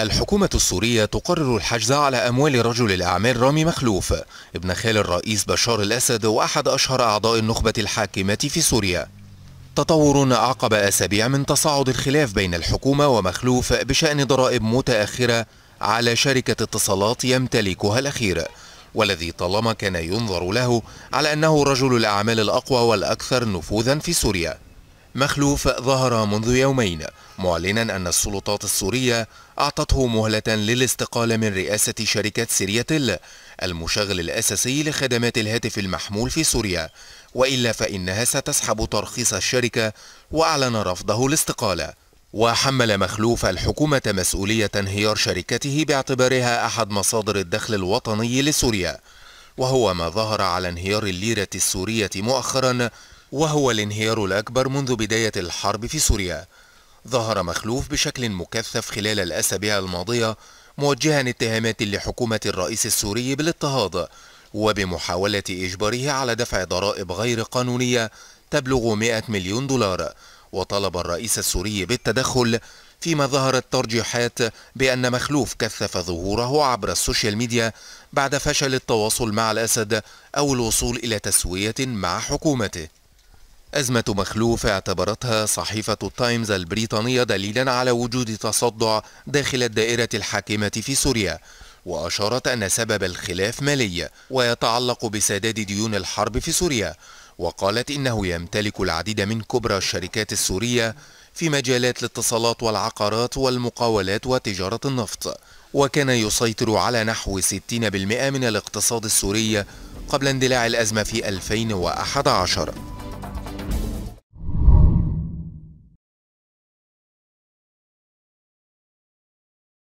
الحكومة السورية تقرر الحجز على أموال رجل الأعمال رامي مخلوف ابن خال الرئيس بشار الأسد وأحد أشهر أعضاء النخبة الحاكمة في سوريا تطور أعقب أسابيع من تصاعد الخلاف بين الحكومة ومخلوف بشأن ضرائب متأخرة على شركة اتصالات يمتلكها الأخير والذي طالما كان ينظر له على أنه رجل الأعمال الأقوى والأكثر نفوذا في سوريا مخلوف ظهر منذ يومين معلنا أن السلطات السورية أعطته مهلة للاستقالة من رئاسة شركة سيرياتيل المشغل الأساسي لخدمات الهاتف المحمول في سوريا وإلا فإنها ستسحب ترخيص الشركة وأعلن رفضه الاستقالة وحمل مخلوف الحكومة مسؤولية انهيار شركته باعتبارها أحد مصادر الدخل الوطني لسوريا وهو ما ظهر على انهيار الليرة السورية مؤخراً وهو الانهيار الأكبر منذ بداية الحرب في سوريا ظهر مخلوف بشكل مكثف خلال الأسابيع الماضية موجها اتهامات لحكومة الرئيس السوري بالاضطهاد وبمحاولة إجباره على دفع ضرائب غير قانونية تبلغ 100 مليون دولار وطلب الرئيس السوري بالتدخل فيما ظهرت ترجيحات بأن مخلوف كثف ظهوره عبر السوشيال ميديا بعد فشل التواصل مع الأسد أو الوصول إلى تسوية مع حكومته أزمة مخلوف اعتبرتها صحيفة التايمز البريطانية دليلا على وجود تصدع داخل الدائرة الحاكمة في سوريا وأشارت أن سبب الخلاف مالي ويتعلق بسداد ديون الحرب في سوريا وقالت إنه يمتلك العديد من كبرى الشركات السورية في مجالات الاتصالات والعقارات والمقاولات وتجارة النفط وكان يسيطر على نحو 60% من الاقتصاد السوري قبل اندلاع الأزمة في 2011